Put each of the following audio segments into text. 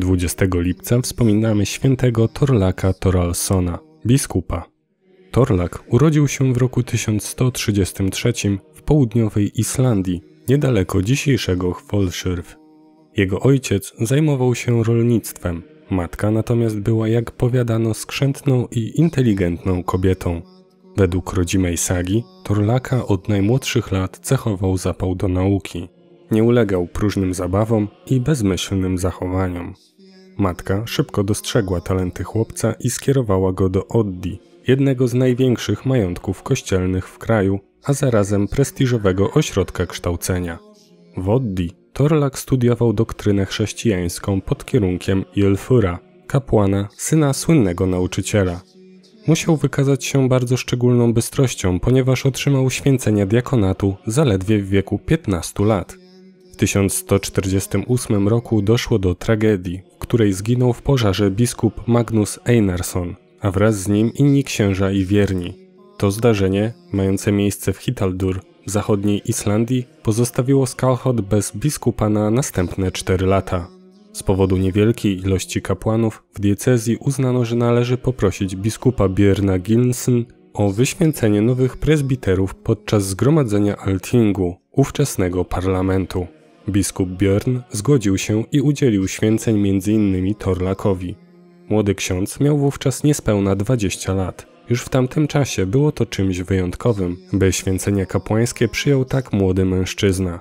20 lipca wspominamy świętego Torlaka Toralsona, biskupa. Torlak urodził się w roku 1133 w południowej Islandii, niedaleko dzisiejszego Hvolsjörv. Jego ojciec zajmował się rolnictwem, matka natomiast była, jak powiadano, skrzętną i inteligentną kobietą. Według rodzimej sagi, Torlaka od najmłodszych lat cechował zapał do nauki. Nie ulegał próżnym zabawom i bezmyślnym zachowaniom. Matka szybko dostrzegła talenty chłopca i skierowała go do Oddi, jednego z największych majątków kościelnych w kraju, a zarazem prestiżowego ośrodka kształcenia. W Oddi Torlak studiował doktrynę chrześcijańską pod kierunkiem Jelfura, kapłana, syna słynnego nauczyciela. Musiał wykazać się bardzo szczególną bystrością, ponieważ otrzymał święcenie diakonatu zaledwie w wieku 15 lat. 1148 roku doszło do tragedii, w której zginął w pożarze biskup Magnus Einarsson, a wraz z nim inni księża i wierni. To zdarzenie, mające miejsce w Hitaldur, w zachodniej Islandii, pozostawiło Skalhod bez biskupa na następne 4 lata. Z powodu niewielkiej ilości kapłanów w diecezji uznano, że należy poprosić biskupa Bierna Gilsen o wyświęcenie nowych prezbiterów podczas zgromadzenia Altingu, ówczesnego parlamentu. Biskup Björn zgodził się i udzielił święceń m.in. Torlakowi. Młody ksiądz miał wówczas niespełna 20 lat. Już w tamtym czasie było to czymś wyjątkowym, by święcenia kapłańskie przyjął tak młody mężczyzna.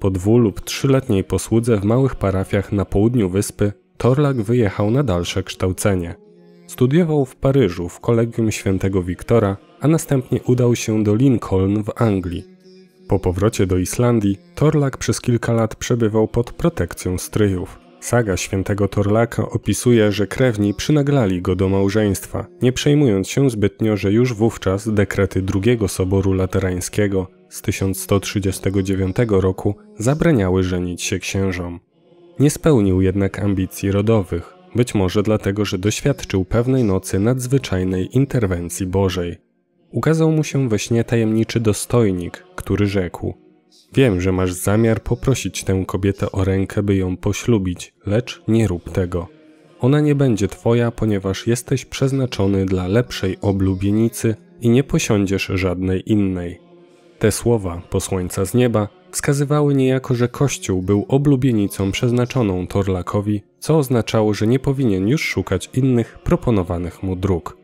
Po dwu lub trzyletniej posłudze w małych parafiach na południu wyspy, Torlak wyjechał na dalsze kształcenie. Studiował w Paryżu w Kolegium Świętego Wiktora, a następnie udał się do Lincoln w Anglii, po powrocie do Islandii, Torlak przez kilka lat przebywał pod protekcją stryjów. Saga świętego Torlaka opisuje, że krewni przynaglali go do małżeństwa, nie przejmując się zbytnio, że już wówczas dekrety drugiego Soboru Laterańskiego z 1139 roku zabraniały żenić się księżom. Nie spełnił jednak ambicji rodowych, być może dlatego, że doświadczył pewnej nocy nadzwyczajnej interwencji Bożej ukazał mu się we śnie tajemniczy dostojnik, który rzekł: Wiem, że masz zamiar poprosić tę kobietę o rękę, by ją poślubić, lecz nie rób tego. Ona nie będzie twoja, ponieważ jesteś przeznaczony dla lepszej oblubienicy i nie posiądziesz żadnej innej. Te słowa posłańca z nieba wskazywały niejako, że Kościół był oblubienicą przeznaczoną Torlakowi, co oznaczało, że nie powinien już szukać innych proponowanych mu dróg.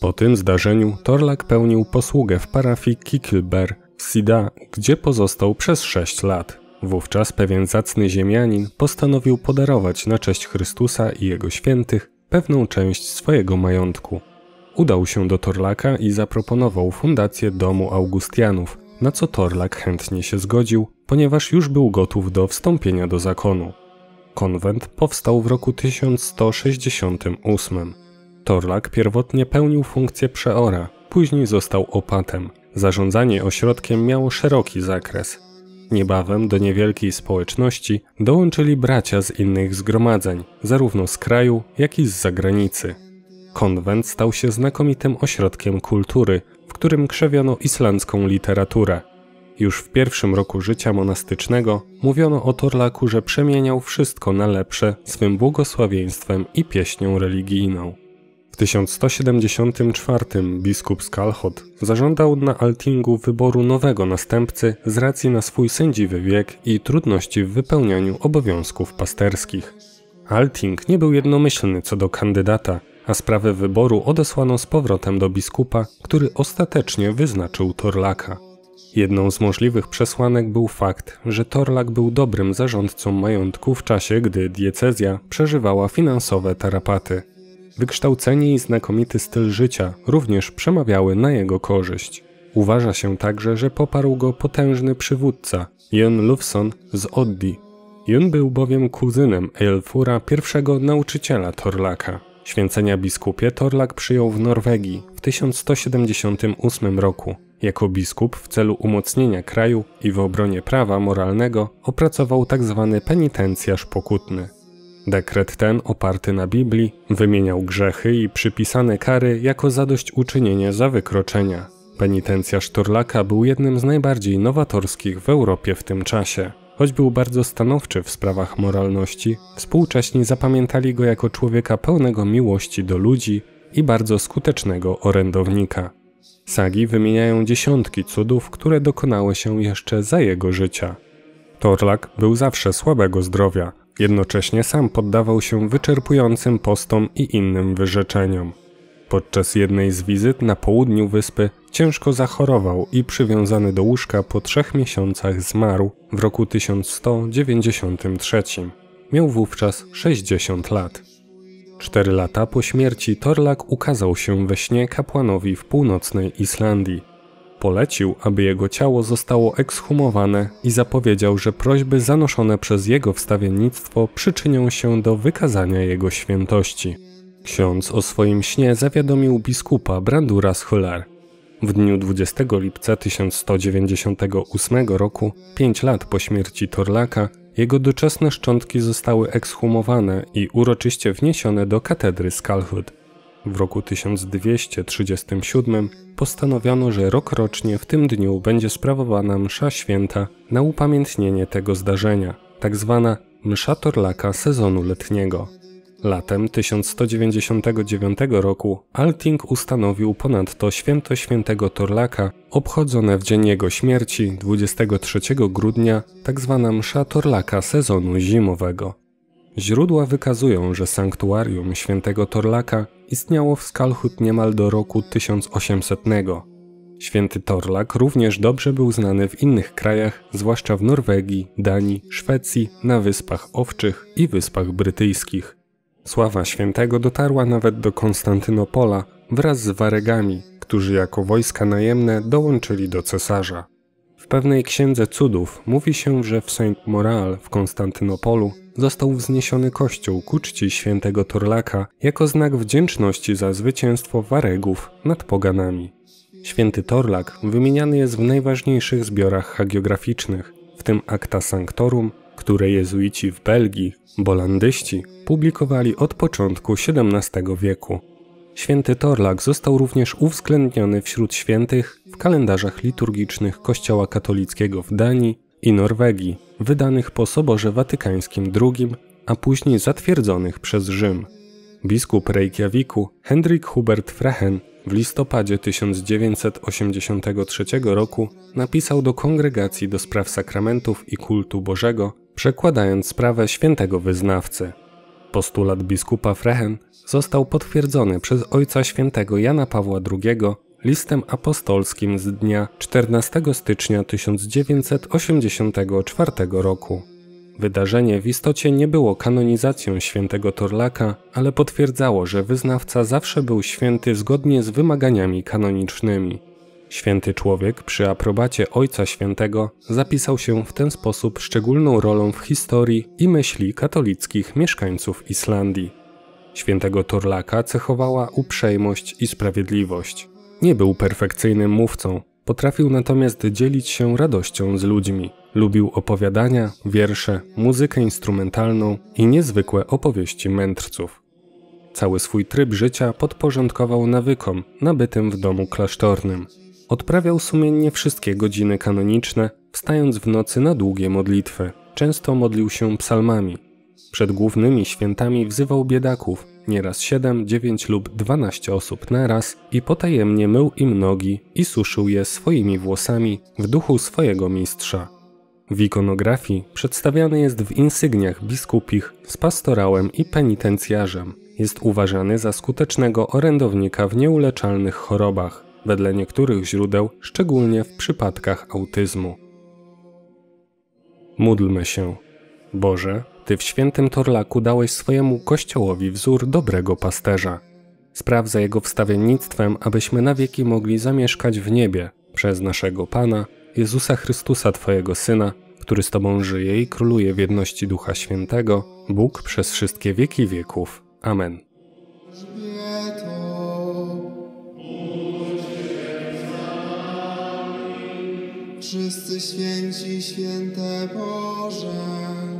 Po tym zdarzeniu Torlak pełnił posługę w parafii Kikilber w Sida, gdzie pozostał przez 6 lat. Wówczas pewien zacny ziemianin postanowił podarować na cześć Chrystusa i jego świętych pewną część swojego majątku. Udał się do Torlaka i zaproponował fundację domu Augustianów, na co Torlak chętnie się zgodził, ponieważ już był gotów do wstąpienia do zakonu. Konwent powstał w roku 1168. Torlak pierwotnie pełnił funkcję przeora, później został opatem. Zarządzanie ośrodkiem miało szeroki zakres. Niebawem do niewielkiej społeczności dołączyli bracia z innych zgromadzeń, zarówno z kraju, jak i z zagranicy. Konwent stał się znakomitym ośrodkiem kultury, w którym krzewiono islandzką literaturę. Już w pierwszym roku życia monastycznego mówiono o Torlaku, że przemieniał wszystko na lepsze swym błogosławieństwem i pieśnią religijną. 1174 biskup Skalhot zażądał na Altingu wyboru nowego następcy z racji na swój sędziwy wiek i trudności w wypełnianiu obowiązków pasterskich. Alting nie był jednomyślny co do kandydata, a sprawę wyboru odesłano z powrotem do biskupa, który ostatecznie wyznaczył Torlaka. Jedną z możliwych przesłanek był fakt, że Torlak był dobrym zarządcą majątku w czasie, gdy diecezja przeżywała finansowe tarapaty. Wykształcenie i znakomity styl życia również przemawiały na jego korzyść. Uważa się także, że poparł go potężny przywódca, Jon Lufson z Oddi. Jon był bowiem kuzynem Eilfura, pierwszego nauczyciela Torlaka. Święcenia biskupie Torlak przyjął w Norwegii w 1178 roku. Jako biskup w celu umocnienia kraju i w obronie prawa moralnego opracował tzw. Tak penitencjarz pokutny. Dekret ten, oparty na Biblii, wymieniał grzechy i przypisane kary jako zadośćuczynienie za wykroczenia. Penitencjarz Torlaka był jednym z najbardziej nowatorskich w Europie w tym czasie. Choć był bardzo stanowczy w sprawach moralności, współcześni zapamiętali go jako człowieka pełnego miłości do ludzi i bardzo skutecznego orędownika. Sagi wymieniają dziesiątki cudów, które dokonały się jeszcze za jego życia. Torlak był zawsze słabego zdrowia, Jednocześnie sam poddawał się wyczerpującym postom i innym wyrzeczeniom. Podczas jednej z wizyt na południu wyspy ciężko zachorował i przywiązany do łóżka po trzech miesiącach zmarł w roku 1193. Miał wówczas 60 lat. Cztery lata po śmierci Torlak ukazał się we śnie kapłanowi w północnej Islandii. Polecił, aby jego ciało zostało ekshumowane i zapowiedział, że prośby zanoszone przez jego wstawiennictwo przyczynią się do wykazania jego świętości. Ksiądz o swoim śnie zawiadomił biskupa Brandura Schuller. W dniu 20 lipca 1198 roku, pięć lat po śmierci Torlaka, jego doczesne szczątki zostały ekshumowane i uroczyście wniesione do katedry Skalhud. W roku 1237 postanowiono, że rokrocznie w tym dniu będzie sprawowana msza święta na upamiętnienie tego zdarzenia, tak zwana msza Torlaka sezonu letniego. Latem 1199 roku Alting ustanowił ponadto święto świętego Torlaka, obchodzone w dzień jego śmierci 23 grudnia, tzw. Tak msza Torlaka sezonu zimowego. Źródła wykazują, że sanktuarium świętego Torlaka istniało w Skalchut niemal do roku 1800. Święty Torlak również dobrze był znany w innych krajach, zwłaszcza w Norwegii, Danii, Szwecji, na Wyspach Owczych i Wyspach Brytyjskich. Sława świętego dotarła nawet do Konstantynopola wraz z Waregami, którzy jako wojska najemne dołączyli do cesarza. W pewnej księdze cudów mówi się, że w Saint Moral w Konstantynopolu został wzniesiony kościół ku czci świętego Torlaka jako znak wdzięczności za zwycięstwo Waregów nad Poganami. Święty Torlak wymieniany jest w najważniejszych zbiorach hagiograficznych, w tym Acta Sanctorum, które jezuici w Belgii, bolandyści, publikowali od początku XVII wieku. Święty Torlak został również uwzględniony wśród świętych w kalendarzach liturgicznych Kościoła katolickiego w Danii i Norwegii, wydanych po Soborze Watykańskim II, a później zatwierdzonych przez Rzym. Biskup Reykjaviku Hendrik Hubert Frehen w listopadzie 1983 roku napisał do Kongregacji do Spraw Sakramentów i Kultu Bożego, przekładając sprawę świętego wyznawcy. Postulat biskupa Frehen został potwierdzony przez ojca świętego Jana Pawła II listem apostolskim z dnia 14 stycznia 1984 roku. Wydarzenie w istocie nie było kanonizacją świętego Torlaka, ale potwierdzało, że wyznawca zawsze był święty zgodnie z wymaganiami kanonicznymi. Święty człowiek przy aprobacie Ojca Świętego zapisał się w ten sposób szczególną rolą w historii i myśli katolickich mieszkańców Islandii. Świętego Torlaka cechowała uprzejmość i sprawiedliwość. Nie był perfekcyjnym mówcą, potrafił natomiast dzielić się radością z ludźmi. Lubił opowiadania, wiersze, muzykę instrumentalną i niezwykłe opowieści mędrców. Cały swój tryb życia podporządkował nawykom nabytym w domu klasztornym. Odprawiał sumiennie wszystkie godziny kanoniczne, wstając w nocy na długie modlitwy. Często modlił się psalmami. Przed głównymi świętami wzywał biedaków, nieraz 7, 9 lub 12 osób naraz i potajemnie mył im nogi i suszył je swoimi włosami w duchu swojego mistrza. W ikonografii przedstawiany jest w insygniach biskupich z pastorałem i penitencjarzem. Jest uważany za skutecznego orędownika w nieuleczalnych chorobach, wedle niektórych źródeł, szczególnie w przypadkach autyzmu. Módlmy się. Boże, ty w świętym Torlaku dałeś swojemu kościołowi wzór dobrego pasterza. Spraw za jego wstawiennictwem, abyśmy na wieki mogli zamieszkać w niebie przez naszego Pana, Jezusa Chrystusa, Twojego Syna, który z Tobą żyje i króluje w jedności Ducha Świętego, Bóg przez wszystkie wieki wieków. Amen. Wszyscy święci, święte Boże.